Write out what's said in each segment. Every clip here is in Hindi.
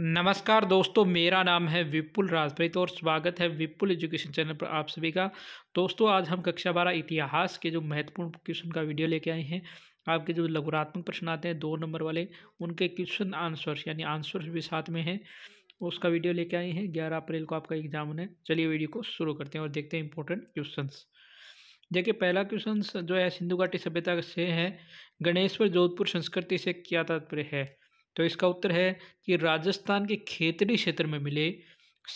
नमस्कार दोस्तों मेरा नाम है विपुल राजप्रीत और स्वागत है विपुल एजुकेशन चैनल पर आप सभी का दोस्तों आज हम कक्षा बारह इतिहास के जो महत्वपूर्ण क्वेश्चन का वीडियो लेके आए हैं आपके जो लघुरात्मक प्रश्न आते हैं दो नंबर वाले उनके क्वेश्चन आंसर्स यानी आंसर्स भी साथ में हैं उसका वीडियो लेके आए हैं ग्यारह अप्रैल को आपका एग्जाम है चलिए वीडियो को शुरू करते हैं और देखते हैं इंपॉर्टेंट क्वेश्चन देखिए पहला क्वेश्चन जो है सिंधु घाटी सभ्यता से है गणेश्वर जोधपुर संस्कृति से क्या तात्पर्य है तो इसका उत्तर है कि राजस्थान के खेतरी क्षेत्र में मिले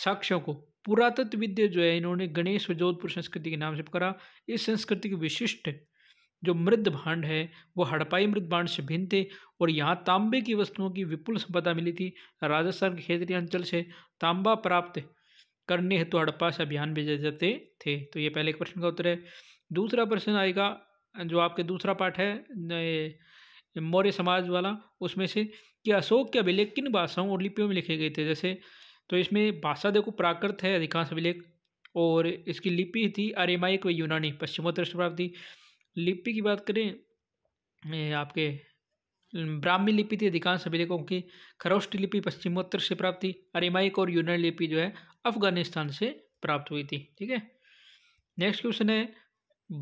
साक्ष्यों को पुरातत्व विद्या जो है इन्होंने गणेश व जोधपुर संस्कृति के नाम से पकड़ा इस संस्कृति के विशिष्ट जो मृद भांड है वो हड़पाई मृद भांड से भिन्न थे और यहाँ तांबे की वस्तुओं की विपुल संपदा मिली थी राजस्थान के क्षेत्रीय अंचल से तांबा प्राप्त करने हेतु तो हड़प्पा से अभियान भेजे जाते थे तो ये पहले प्रश्न का उत्तर है दूसरा प्रश्न आएगा जो आपके दूसरा पाठ है मौर्य समाज वाला उसमें से कि अशोक के अभिलेख किन भाषाओं और लिपियों में लिखे गए थे जैसे तो इसमें भाषा देखो प्राकृत है अधिकांश अभिलेख और इसकी लिपि थी अरेमाइक व यूनानी पश्चिमोत्तर से लिपि की बात करें आपके ब्राह्मी लिपि थी अधिकांश अभिलेखों की खरोष्ट लिपि पश्चिमोत्तर से प्राप्त थी अरेमाइक और यूनानी लिपि जो है अफगानिस्तान से प्राप्त हुई थी ठीक है नेक्स्ट क्वेश्चन है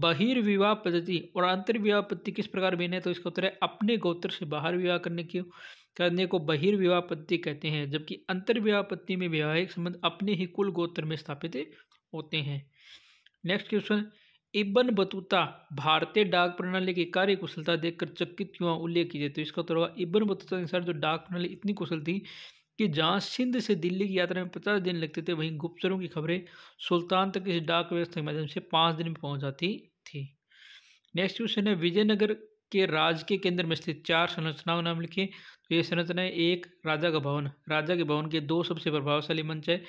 बहिर्विवाह पद्धति और अंतर्विवाह पद्धति किस प्रकार भिन्न है तो इसका उत्तर है अपने गोत्र से बाहर विवाह करने की करने को बहिर्विवाह पद्धति कहते हैं जबकि अंतर्विवाह पद्धति में वैवाहिक संबंध अपने ही कुल गोत्र में स्थापित होते हैं नेक्स्ट क्वेश्चन इबन बतूता भारतीय डाक प्रणाली की कार्य कुशलता देखकर चकित क्यों उल्लेख कीजिए तो इसका उत्तर इबन बतूता के अनुसार जो डाक प्रणाली इतनी कुशल थी कि जहाँ सिंध से दिल्ली की यात्रा में पचास दिन लगते थे वहीं गुप्तरों की खबरें सुल्तान तक इस डाक व्यवस्था के माध्यम से पाँच दिन में पहुँच जाती थी नेक्स्ट क्वेश्चन है विजयनगर के राज के केंद्र में स्थित चार संरचनाओं नाम लिखिए तो ये संरचनाएं एक राजा का भवन राजा के भवन के दो सबसे प्रभावशाली मंच है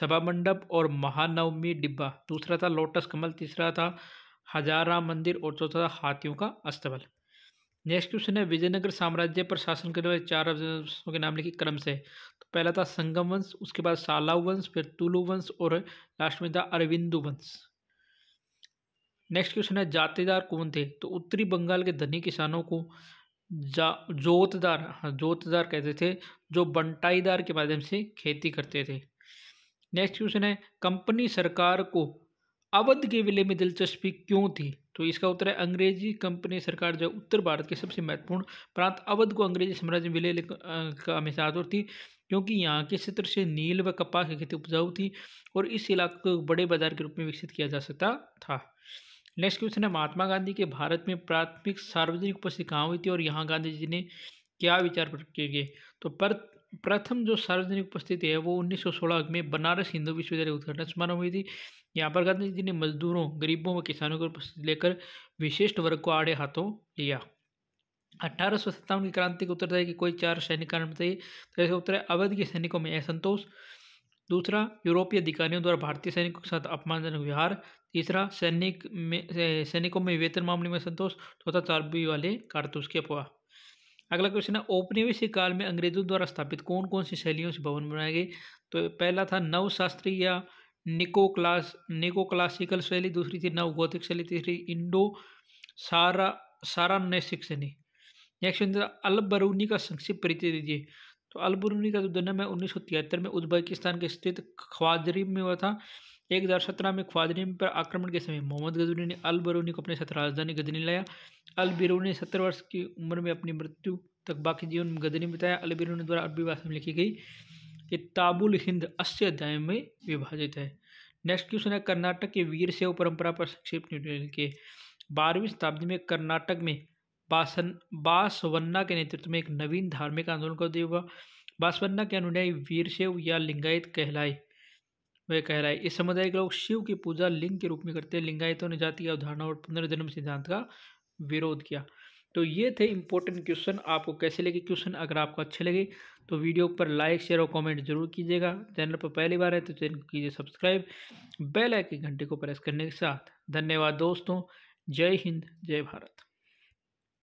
सभा मंडप और महानवमी डिब्बा दूसरा था लोटस कमल तीसरा था हजारा मंदिर और चौथा था हाथियों का अस्तबल नेक्स्ट क्वेश्चन है विजयनगर साम्राज्य पर शासन करने वाले चार वंशों के नाम लिखे क्रम से तो पहला था संगम वंश उसके बाद सालाव वंश फिर तुलू वंश और लास्ट में था अरविंदु वंश नेक्स्ट क्वेश्चन है जातेदार कौन थे तो उत्तरी बंगाल के धनी किसानों को जा जोतदार हाँ, जोतदार कहते थे जो बंटाईदार के माध्यम से खेती करते थे नेक्स्ट क्वेश्चन है कंपनी सरकार को अवध के विलय में दिलचस्पी क्यों थी तो इसका उत्तर है अंग्रेजी कंपनी सरकार जो उत्तर भारत के सबसे महत्वपूर्ण प्रांत अवध को अंग्रेजी साम्राज्य विलय का हमेशा आदर थी क्योंकि यहाँ के क्षेत्र से नील व कपास की खेती उपजाऊ थी और इस इलाके को बड़े बाजार के रूप में विकसित किया जा सकता था नेक्स्ट क्वेश्चन है महात्मा गांधी के भारत में प्राथमिक सार्वजनिक उपस्थिति कहाँ हुई थी और यहाँ गांधी जी ने क्या विचार प्रकट किए तो पर प्रथम जो सार्वजनिक उपस्थिति है वो 1916 में बनारस हिंदू विश्वविद्यालय उद्घाटन समारोह हुई थी यहाँ पर गांधी जी ने मजदूरों गरीबों व किसानों की उपस्थिति लेकर विशिष्ट वर्ग को आड़े हाथों लिया अठारह सौ सत्तावन की क्रांति के उत्तर कि कोई चार सैनिक कारण बताइए तो ऐसे उत्तर है अवध के सैनिकों में असंतोष दूसरा यूरोपीय अधिकारियों द्वारा भारतीय सैनिकों के साथ अपमानजनक व्यवहार तीसरा सैनिक में सैनिकों में वेतन मामले में संतोष चौथा चारबी वाले कारतूस के अपवाह अगला क्वेश्चन है औपनिवेशिक काल में अंग्रेजों द्वारा स्थापित कौन कौन सी शैलियों से भवन बनाए गए तो पहला था नव या निको क्लास निको क्लासिकल शैली दूसरी थी नव गौतिक शैली तीसरी इंडो सारा सारा नैसिक शैली नेक्स्ट क्वेश्चन था बरूनी का संक्षिप्त परिचय दीजिए तो अलबरूनी का जो जन्म है उन्नीस में उज्बेकिस्तान के स्थित ख्वाजरी में हुआ था एक हज़ार सत्रह में ख्वाजरीम पर आक्रमण के समय मोहम्मद गजनी ने अल बरूनी को अपने साथ राजधानी गदनी लाया अल बिरूनी ने सत्तर वर्ष की उम्र में अपनी मृत्यु तक बाकी जीवन में गदनी बिताया अल बिरूनी द्वारा अरबी भाषा में लिखी गई कि ताबुल हिंद अस्य अध्याय में विभाजित है नेक्स्ट क्वेश्चन है कर्नाटक के वीर सेव परंपरा पर संक्षिप्त के बारहवीं शताब्दी में कर्नाटक में बासन बासवन्ना के नेतृत्व में एक नवीन धार्मिक आंदोलन का उदय हुआ बासवन्ना के अनुयायी सेव या लिंगायत कहलाए वह कह रहा है इस समुदाय के लोग शिव की पूजा लिंग के रूप में करते हैं लिंगायतों ने जाति अवधारणा और पुनर्जन्म सिद्धांत का विरोध किया तो ये थे इंपॉर्टेंट क्वेश्चन आपको कैसे लगे क्वेश्चन अगर आपको अच्छे लगे तो वीडियो पर लाइक शेयर और कमेंट जरूर कीजिएगा चैनल पर पहली बार है तो चैनल कीजिए सब्सक्राइब बेल आइकन घंटे को प्रेस करने के साथ धन्यवाद दोस्तों जय हिंद जय भारत